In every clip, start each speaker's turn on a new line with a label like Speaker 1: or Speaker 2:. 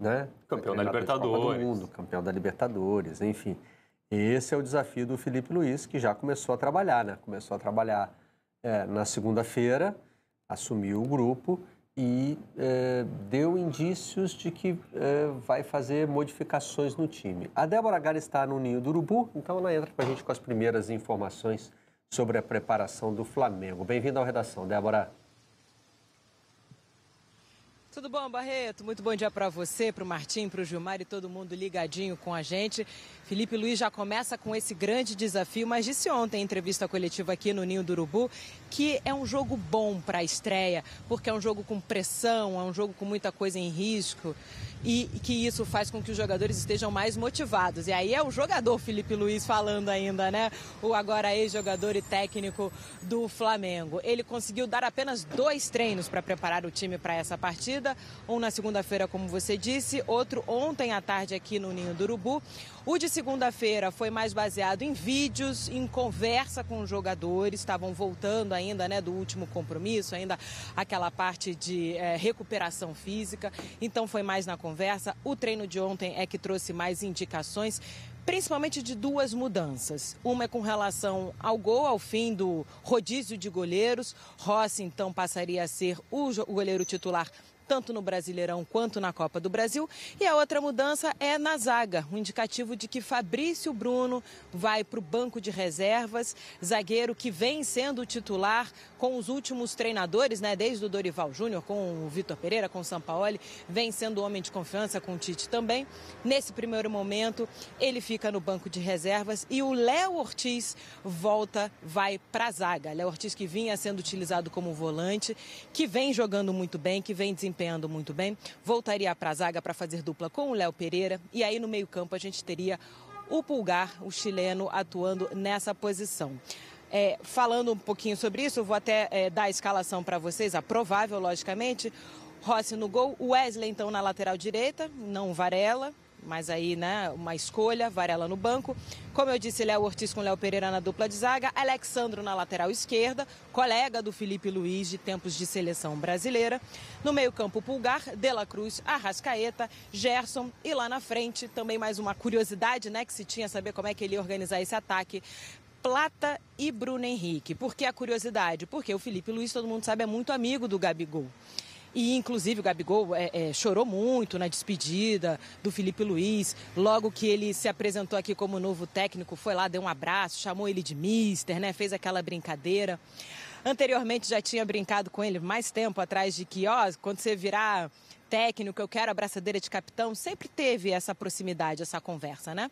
Speaker 1: né? Campeão da Libertadores. Mundo, campeão da Libertadores, enfim. Esse é o desafio do Felipe Luiz, que já começou a trabalhar, né? Começou a trabalhar é, na segunda-feira, assumiu o grupo e é, deu indícios de que é, vai fazer modificações no time. A Débora Gara está no ninho do Urubu, então ela entra para a gente com as primeiras informações sobre a preparação do Flamengo. Bem-vinda à redação, Débora.
Speaker 2: Tudo bom, Barreto? Muito bom dia para você, para o Martim, para o Gilmar e todo mundo ligadinho com a gente. Felipe Luiz já começa com esse grande desafio, mas disse ontem em entrevista coletiva aqui no Ninho do Urubu que é um jogo bom para a estreia, porque é um jogo com pressão, é um jogo com muita coisa em risco e que isso faz com que os jogadores estejam mais motivados. E aí é o jogador Felipe Luiz falando ainda, né? O agora ex-jogador e técnico do Flamengo. Ele conseguiu dar apenas dois treinos para preparar o time para essa partida partida, um na segunda-feira, como você disse, outro ontem à tarde aqui no Ninho do Urubu. O de segunda-feira foi mais baseado em vídeos, em conversa com os jogadores, estavam voltando ainda né, do último compromisso, ainda aquela parte de é, recuperação física, então foi mais na conversa. O treino de ontem é que trouxe mais indicações principalmente de duas mudanças. Uma é com relação ao gol, ao fim do rodízio de goleiros. Rossi, então, passaria a ser o goleiro titular tanto no Brasileirão quanto na Copa do Brasil. E a outra mudança é na zaga, um indicativo de que Fabrício Bruno vai para o banco de reservas, zagueiro que vem sendo titular com os últimos treinadores, né, desde o Dorival Júnior, com o Vitor Pereira, com o Sampaoli, vem sendo homem de confiança com o Tite também. Nesse primeiro momento, ele fica no banco de reservas e o Léo Ortiz volta, vai para a zaga. Léo Ortiz que vinha sendo utilizado como volante, que vem jogando muito bem, que vem desempenhando desempenhando muito bem, voltaria para a zaga para fazer dupla com o Léo Pereira. E aí no meio-campo a gente teria o Pulgar, o chileno, atuando nessa posição. É, falando um pouquinho sobre isso, eu vou até é, dar a escalação para vocês, a provável, logicamente. Rossi no gol, Wesley então na lateral direita, não Varela, mas aí, né, uma escolha, Varela no banco. Como eu disse, Léo Ortiz com Léo Pereira na dupla de zaga, Alexandro na lateral esquerda, colega do Felipe Luiz de tempos de seleção brasileira. No meio-campo, Pulgar, De La Cruz, Arrascaeta, Gerson e lá na frente, também mais uma curiosidade, né, que se tinha saber como é que ele ia organizar esse ataque. Plata e Bruno Henrique. Por que a curiosidade? Porque o Felipe Luiz, todo mundo sabe, é muito amigo do Gabigol. E, inclusive, o Gabigol é, é, chorou muito na despedida do Felipe Luiz. Logo que ele se apresentou aqui como novo técnico, foi lá, deu um abraço, chamou ele de mister, né? Fez aquela brincadeira. Anteriormente já tinha brincado com ele mais tempo atrás de que, ó, quando você virar técnico, eu quero a braçadeira de capitão. Sempre teve essa proximidade, essa conversa, né?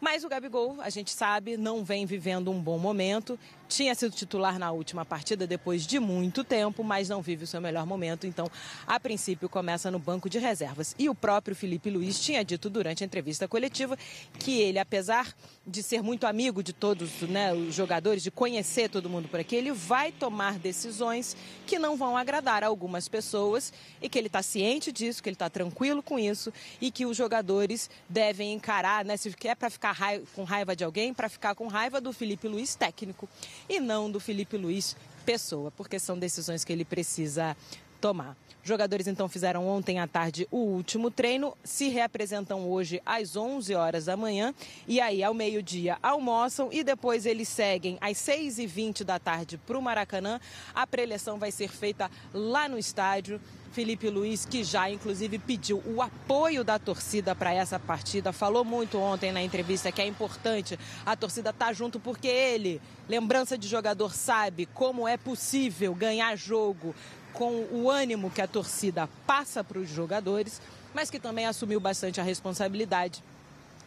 Speaker 2: Mas o Gabigol, a gente sabe, não vem vivendo um bom momento. Tinha sido titular na última partida depois de muito tempo, mas não vive o seu melhor momento. Então, a princípio, começa no banco de reservas. E o próprio Felipe Luiz tinha dito durante a entrevista coletiva que ele, apesar de ser muito amigo de todos né, os jogadores, de conhecer todo mundo por aqui, ele vai tomar decisões que não vão agradar a algumas pessoas e que ele está ciente disso, que ele está tranquilo com isso e que os jogadores devem encarar, né, se é para ficar ficar raiva, com raiva de alguém para ficar com raiva do Felipe Luiz técnico e não do Felipe Luiz pessoa, porque são decisões que ele precisa tomar. Jogadores então fizeram ontem à tarde o último treino, se reapresentam hoje às 11 horas da manhã e aí ao meio-dia almoçam e depois eles seguem às 6h20 da tarde para o Maracanã. A preleção vai ser feita lá no estádio Felipe Luiz, que já inclusive pediu o apoio da torcida para essa partida, falou muito ontem na entrevista que é importante a torcida estar tá junto porque ele, lembrança de jogador, sabe como é possível ganhar jogo com o ânimo que a torcida passa para os jogadores, mas que também assumiu bastante a responsabilidade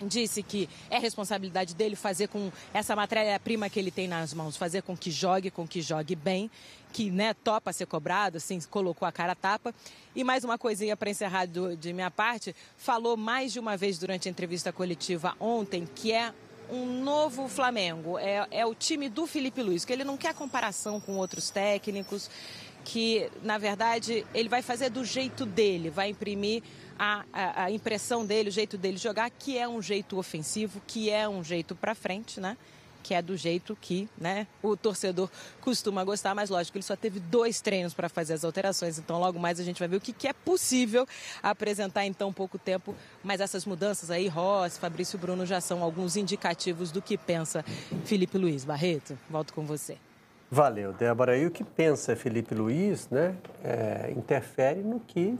Speaker 2: disse que é responsabilidade dele fazer com essa matéria-prima que ele tem nas mãos, fazer com que jogue, com que jogue bem, que né, topa ser cobrado, assim, colocou a cara a tapa. E mais uma coisinha para encerrar do, de minha parte, falou mais de uma vez durante a entrevista coletiva ontem que é um novo Flamengo, é, é o time do Felipe Luiz, que ele não quer comparação com outros técnicos, que na verdade ele vai fazer do jeito dele, vai imprimir a, a, impressão dele, o jeito dele jogar, que é um jeito ofensivo, que é um jeito para frente, né? que é do jeito que né, o torcedor costuma gostar, mas lógico, ele só teve dois treinos para fazer as alterações, então logo mais a gente vai ver o que, que é possível apresentar em tão pouco tempo. Mas essas mudanças aí, Rossi, Fabrício Bruno, já são alguns indicativos do que pensa Felipe Luiz. Barreto, volto com você.
Speaker 1: Valeu, Débora. E o que pensa Felipe Luiz né, é, interfere no que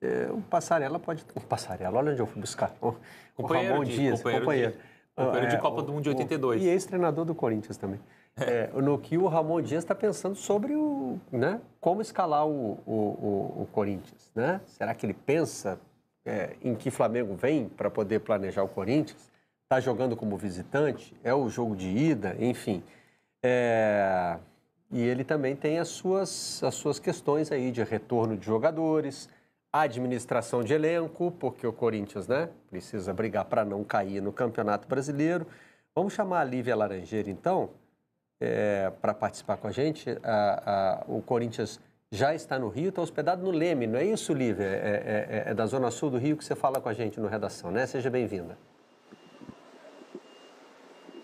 Speaker 1: é, o Passarela pode. um Passarela, olha onde eu fui buscar. O, o Ramon de, Dias, companheiro. companheiro. De, companheiro é, de Copa do Mundo de 82. O, e ex-treinador do Corinthians também. É, é no que o Ramon Dias está pensando sobre o, né, como escalar o, o, o, o Corinthians. Né? Será que ele pensa é, em que Flamengo vem para poder planejar o Corinthians? Está jogando como visitante? É o jogo de ida? Enfim. É, e ele também tem as suas, as suas questões aí de retorno de jogadores, administração de elenco, porque o Corinthians né, precisa brigar para não cair no Campeonato Brasileiro. Vamos chamar a Lívia Laranjeira, então, é, eh, para participar com a gente. A, a, o Corinthians já está no Rio, está hospedado no Leme, não é isso, Lívia? É, é, é, é da Zona Sul do Rio que você fala com a gente no Redação, né? Seja bem-vinda.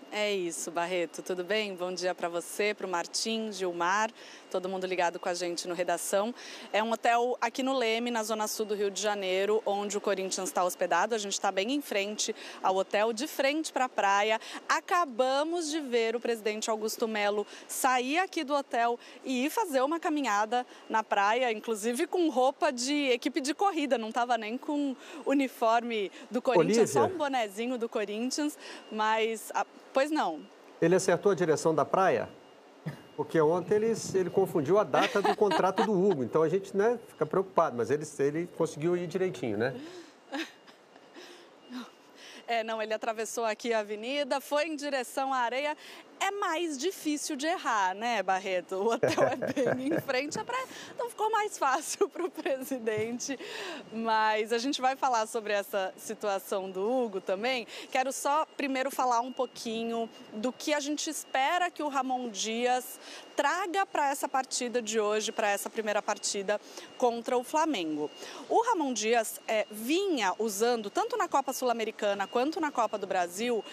Speaker 3: É isso, Barreto. Tudo bem? Bom dia para você, para o Martim, Gilmar todo mundo ligado com a gente no Redação. É um hotel aqui no Leme, na zona sul do Rio de Janeiro, onde o Corinthians está hospedado. A gente está bem em frente ao hotel, de frente para a praia. Acabamos de ver o presidente Augusto Melo sair aqui do hotel e ir fazer uma caminhada na praia, inclusive com roupa de equipe de corrida, não estava nem com uniforme do Corinthians, Olívia. só um bonezinho do Corinthians, mas. Ah, pois não.
Speaker 1: Ele acertou a direção da praia? Porque ontem eles, ele confundiu a data do contrato do Hugo, então a gente né, fica preocupado, mas ele, ele conseguiu ir direitinho, né?
Speaker 3: É, não, ele atravessou aqui a avenida, foi em direção à areia é mais difícil de errar, né, Barreto? O hotel é bem em frente, então ficou mais fácil para o presidente. Mas a gente vai falar sobre essa situação do Hugo também. Quero só primeiro falar um pouquinho do que a gente espera que o Ramon Dias traga para essa partida de hoje, para essa primeira partida contra o Flamengo. O Ramon Dias é, vinha usando, tanto na Copa Sul-Americana quanto na Copa do Brasil,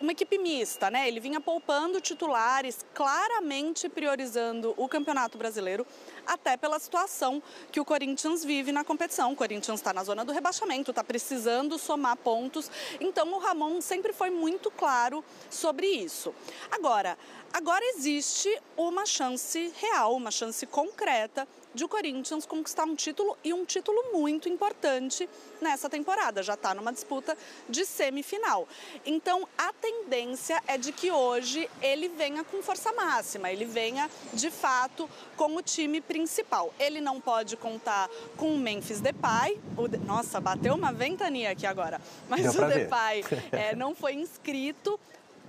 Speaker 3: uma equipe mista, né? Ele vinha poupando Sendo titulares, claramente priorizando o Campeonato Brasileiro até pela situação que o Corinthians vive na competição. O Corinthians está na zona do rebaixamento, está precisando somar pontos. Então o Ramon sempre foi muito claro sobre isso. Agora, agora existe uma chance real, uma chance concreta de o Corinthians conquistar um título e um título muito importante nessa temporada. Já está numa disputa de semifinal. Então a tendência é de que hoje ele venha com força máxima, ele venha de fato com o time principal principal. Ele não pode contar com o Memphis Depay. O de... Nossa, bateu uma ventania aqui agora. Mas Deu o Depay é, não foi inscrito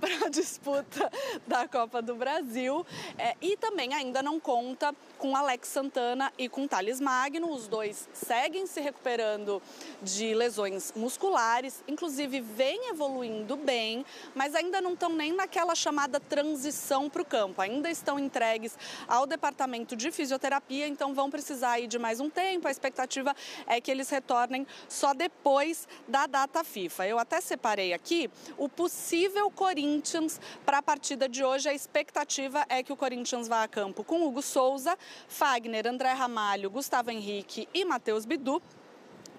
Speaker 3: para a disputa da Copa do Brasil. É, e também ainda não conta com Alex Santana e com Thales Magno. Os dois seguem se recuperando de lesões musculares, inclusive vem evoluindo bem, mas ainda não estão nem naquela chamada transição para o campo. Ainda estão entregues ao departamento de fisioterapia, então vão precisar aí de mais um tempo. A expectativa é que eles retornem só depois da data FIFA. Eu até separei aqui o possível Corinthians Corinthians. Para a partida de hoje, a expectativa é que o Corinthians vá a campo com Hugo Souza, Fagner, André Ramalho, Gustavo Henrique e Matheus Bidu.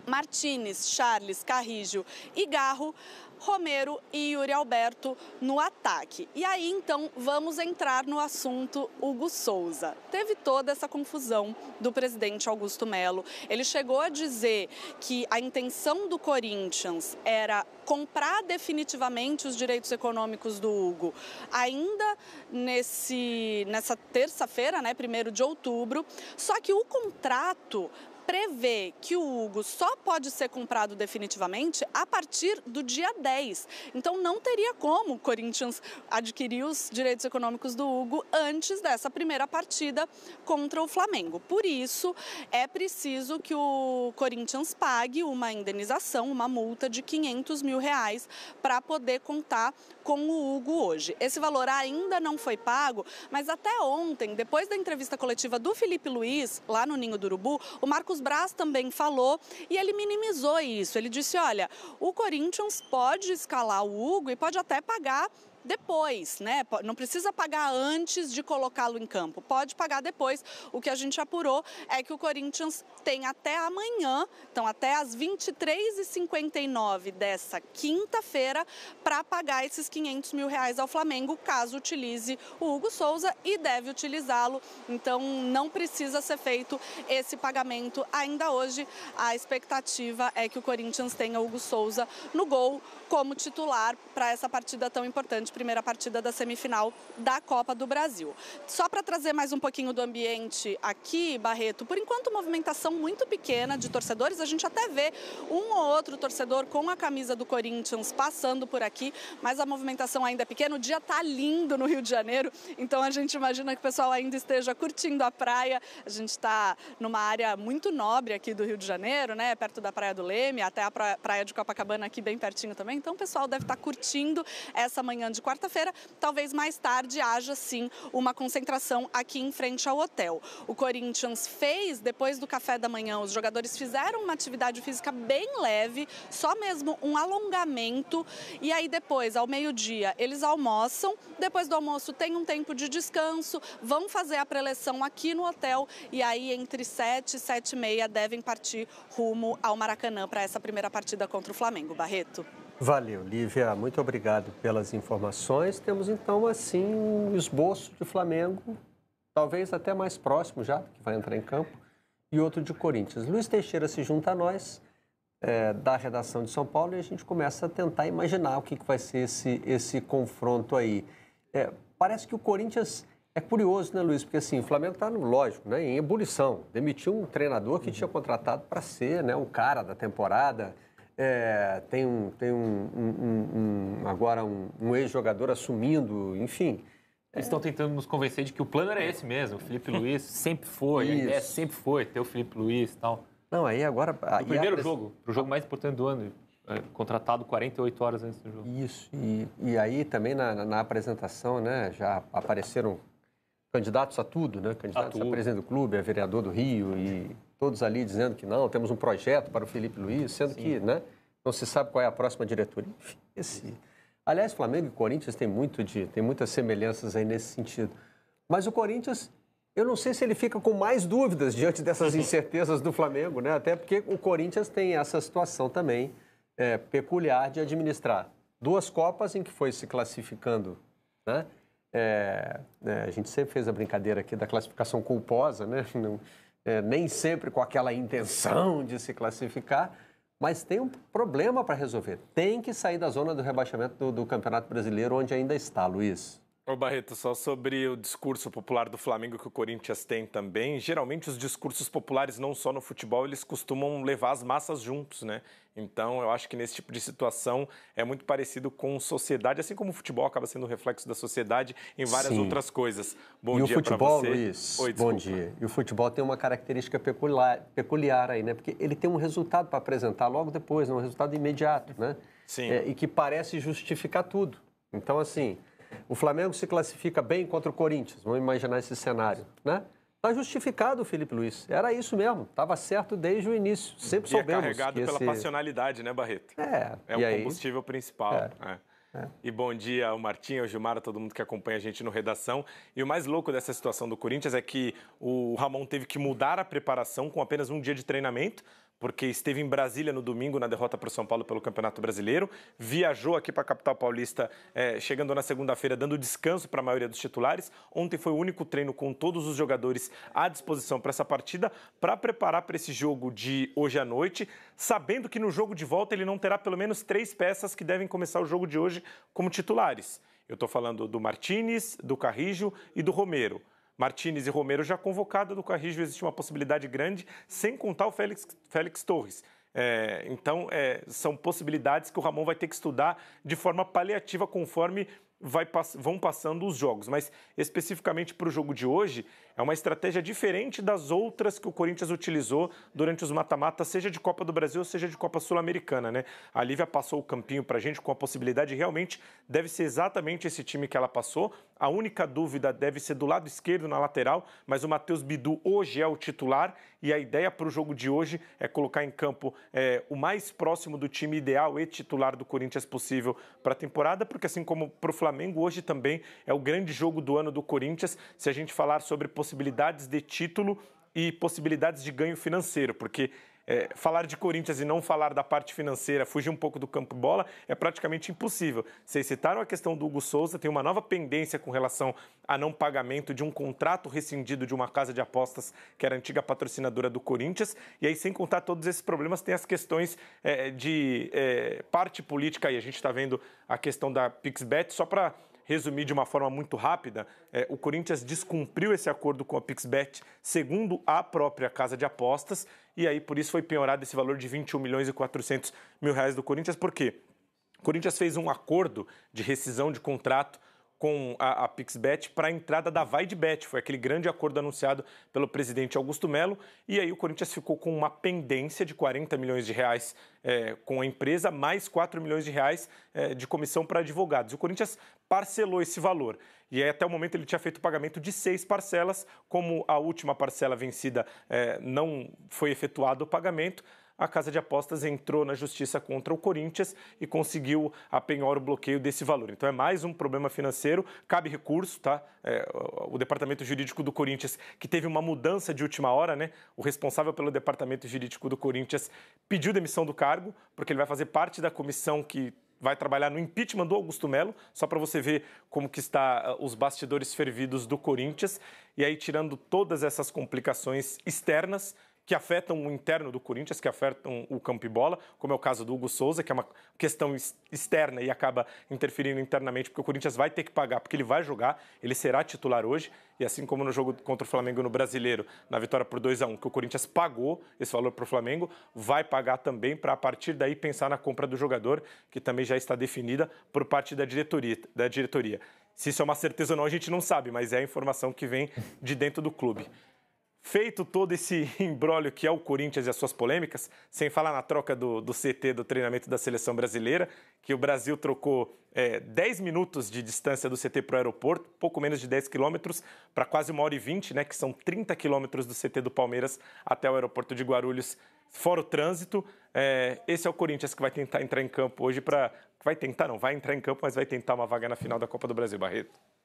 Speaker 3: Martinez, Charles, Carrijo e Garro, Romero e Yuri Alberto no ataque. E aí então vamos entrar no assunto Hugo Souza. Teve toda essa confusão do presidente Augusto Melo. Ele chegou a dizer que a intenção do Corinthians era comprar definitivamente os direitos econômicos do Hugo. Ainda nesse nessa terça-feira, né, primeiro de outubro, só que o contrato prevê que o Hugo só pode ser comprado definitivamente a partir do dia 10. Então não teria como o Corinthians adquirir os direitos econômicos do Hugo antes dessa primeira partida contra o Flamengo. Por isso, é preciso que o Corinthians pague uma indenização, uma multa de 500 mil reais para poder contar com o Hugo hoje. Esse valor ainda não foi pago, mas até ontem, depois da entrevista coletiva do Felipe Luiz, lá no Ninho do Urubu, o Marcos Brás também falou e ele minimizou isso. Ele disse: olha, o Corinthians pode escalar o Hugo e pode até pagar depois, né? Não precisa pagar antes de colocá-lo em campo, pode pagar depois. O que a gente apurou é que o Corinthians tem até amanhã, então até às 23h59 dessa quinta-feira, para pagar esses 500 mil reais ao Flamengo, caso utilize o Hugo Souza e deve utilizá-lo. Então não precisa ser feito esse pagamento ainda hoje. A expectativa é que o Corinthians tenha Hugo Souza no gol como titular para essa partida tão importante de primeira partida da semifinal da Copa do Brasil. Só para trazer mais um pouquinho do ambiente aqui, Barreto, por enquanto movimentação muito pequena de torcedores, a gente até vê um ou outro torcedor com a camisa do Corinthians passando por aqui, mas a movimentação ainda é pequena. O dia está lindo no Rio de Janeiro, então a gente imagina que o pessoal ainda esteja curtindo a praia. A gente está numa área muito nobre aqui do Rio de Janeiro, né? Perto da Praia do Leme, até a Praia de Copacabana aqui bem pertinho também. Então o pessoal deve estar tá curtindo essa manhã de de quarta-feira, talvez mais tarde haja sim uma concentração aqui em frente ao hotel. O Corinthians fez, depois do café da manhã, os jogadores fizeram uma atividade física bem leve, só mesmo um alongamento. E aí depois, ao meio-dia, eles almoçam. Depois do almoço, tem um tempo de descanso, vão fazer a preleção aqui no hotel. E aí, entre 7 e 7 e meia, devem partir rumo ao Maracanã para essa primeira partida contra o Flamengo. Barreto.
Speaker 1: Valeu, Lívia. Muito obrigado pelas informações. Temos então, assim, um esboço de Flamengo, talvez até mais próximo já, que vai entrar em campo, e outro de Corinthians. Luiz Teixeira se junta a nós, é, da redação de São Paulo, e a gente começa a tentar imaginar o que, que vai ser esse, esse confronto aí. É, parece que o Corinthians. É curioso, né, Luiz? Porque assim, o Flamengo está, lógico, né, em ebulição. Demitiu um treinador que uhum. tinha contratado para ser né, o cara da temporada. É, tem um, tem um, um, um agora um, ex-jogador assumindo, enfim.
Speaker 4: Eles estão tentando nos convencer de que o plano era esse mesmo. O Felipe Luiz sempre foi, a ideia sempre foi ter o Felipe Luiz e tal.
Speaker 1: Não, aí agora. O primeiro a... jogo,
Speaker 4: o jogo mais importante do
Speaker 1: ano, é, contratado 48 horas antes do jogo. Isso, e, e aí também na, na, na apresentação, né, já apareceram candidatos a tudo, né? Candidatos a, tudo. a presidente do clube, a vereador do Rio e todos ali dizendo que não, temos um projeto para o Felipe Luiz, sendo Sim. que né, não se sabe qual é a próxima diretoria. Esse... Aliás, Flamengo e Corinthians têm muito de, tem muitas semelhanças aí nesse sentido. Mas o Corinthians, eu não sei se ele fica com mais dúvidas diante dessas incertezas do Flamengo, né? Até porque o Corinthians tem essa situação também é, peculiar de administrar duas Copas em que foi se classificando, né? É, é, a gente sempre fez a brincadeira aqui da classificação culposa, né? Não, é, nem sempre com aquela intenção de se classificar, mas tem um problema para resolver. Tem que sair da zona do rebaixamento do, do Campeonato Brasileiro, onde ainda está, Luiz.
Speaker 4: Ô Barreto, só sobre o discurso popular do Flamengo que o Corinthians tem também. Geralmente os discursos populares, não só no futebol, eles costumam levar as massas juntos, né? Então eu acho que nesse tipo de situação é muito parecido com sociedade, assim como o futebol acaba sendo um reflexo da sociedade em várias Sim. outras coisas. Bom e dia para você. Luiz, Oi, bom dia.
Speaker 1: E o futebol tem uma característica peculiar, peculiar aí, né? Porque ele tem um resultado para apresentar logo depois, né? um resultado imediato, né? Sim. É, e que parece justificar tudo. Então assim. O Flamengo se classifica bem contra o Corinthians, vamos imaginar esse cenário, né? Está justificado Felipe Luiz. Era isso mesmo. Estava certo desde o início. Sempre e é soubemos. É carregado pela
Speaker 4: passionalidade, né, Barreto? É. É o aí... combustível principal. É. É. É. E bom dia ao Martim, ao Gilmar, a todo mundo que acompanha a gente no Redação. E o mais louco dessa situação do Corinthians é que o Ramon teve que mudar a preparação com apenas um dia de treinamento, porque esteve em Brasília no domingo na derrota para o São Paulo pelo Campeonato Brasileiro, viajou aqui para a capital paulista, é, chegando na segunda-feira, dando descanso para a maioria dos titulares. Ontem foi o único treino com todos os jogadores à disposição para essa partida, para preparar para esse jogo de hoje à noite, sabendo que no jogo de volta ele não terá pelo menos três peças que devem começar o jogo de hoje como titulares. Eu estou falando do Martinez, do Carrijo e do Romero. Martinez e Romero já convocado do Carrijo, existe uma possibilidade grande, sem contar o Félix, Félix Torres. É, então, é, são possibilidades que o Ramon vai ter que estudar de forma paliativa conforme vai, vão passando os jogos. Mas, especificamente para o jogo de hoje, é uma estratégia diferente das outras que o Corinthians utilizou durante os mata matas seja de Copa do Brasil, seja de Copa Sul-Americana, né? A Lívia passou o campinho para a gente com a possibilidade, realmente, deve ser exatamente esse time que ela passou. A única dúvida deve ser do lado esquerdo, na lateral, mas o Matheus Bidu hoje é o titular e a ideia para o jogo de hoje é colocar em campo é, o mais próximo do time ideal e titular do Corinthians possível para a temporada, porque assim como para o Flamengo, hoje também é o grande jogo do ano do Corinthians. Se a gente falar sobre possibilidades possibilidades de título e possibilidades de ganho financeiro, porque é, falar de Corinthians e não falar da parte financeira, fugir um pouco do campo bola, é praticamente impossível. Vocês citaram a questão do Hugo Souza, tem uma nova pendência com relação a não pagamento de um contrato rescindido de uma casa de apostas que era antiga patrocinadora do Corinthians. E aí, sem contar todos esses problemas, tem as questões é, de é, parte política aí. A gente está vendo a questão da PixBet, só para resumir de uma forma muito rápida, é, o Corinthians descumpriu esse acordo com a Pixbet, segundo a própria casa de apostas, e aí por isso foi penhorado esse valor de 21 milhões e 400 mil reais do Corinthians, porque o Corinthians fez um acordo de rescisão de contrato com a, a Pixbet para a entrada da Vaidbet. Foi aquele grande acordo anunciado pelo presidente Augusto Melo. E aí o Corinthians ficou com uma pendência de 40 milhões de reais é, com a empresa, mais 4 milhões de reais é, de comissão para advogados. O Corinthians parcelou esse valor. E aí, até o momento, ele tinha feito o pagamento de seis parcelas. Como a última parcela vencida é, não foi efetuado o pagamento, a casa de apostas entrou na justiça contra o Corinthians e conseguiu a penhora o bloqueio desse valor. Então é mais um problema financeiro, cabe recurso, tá? É, o departamento jurídico do Corinthians, que teve uma mudança de última hora, né? O responsável pelo departamento jurídico do Corinthians pediu demissão do cargo, porque ele vai fazer parte da comissão que vai trabalhar no impeachment do Augusto Melo, só para você ver como que está ah, os bastidores fervidos do Corinthians. E aí tirando todas essas complicações externas, que afetam o interno do Corinthians, que afetam o campo e bola, como é o caso do Hugo Souza, que é uma questão externa e acaba interferindo internamente, porque o Corinthians vai ter que pagar, porque ele vai jogar, ele será titular hoje, e assim como no jogo contra o Flamengo no Brasileiro, na vitória por 2 a 1 que o Corinthians pagou esse valor para o Flamengo, vai pagar também para, a partir daí, pensar na compra do jogador, que também já está definida por parte da diretoria. Da diretoria. Se isso é uma certeza ou não, a gente não sabe, mas é a informação que vem de dentro do clube. Feito todo esse embrólio que é o Corinthians e as suas polêmicas, sem falar na troca do, do CT do treinamento da seleção brasileira, que o Brasil trocou é, 10 minutos de distância do CT para o aeroporto, pouco menos de 10 quilômetros, para quase uma hora e 20, né, que são 30 quilômetros do CT do Palmeiras até o aeroporto de Guarulhos, fora o trânsito. É, esse é o Corinthians que vai tentar entrar em campo hoje para. Vai tentar, não vai entrar em campo, mas vai tentar uma vaga na final da Copa do Brasil, Barreto.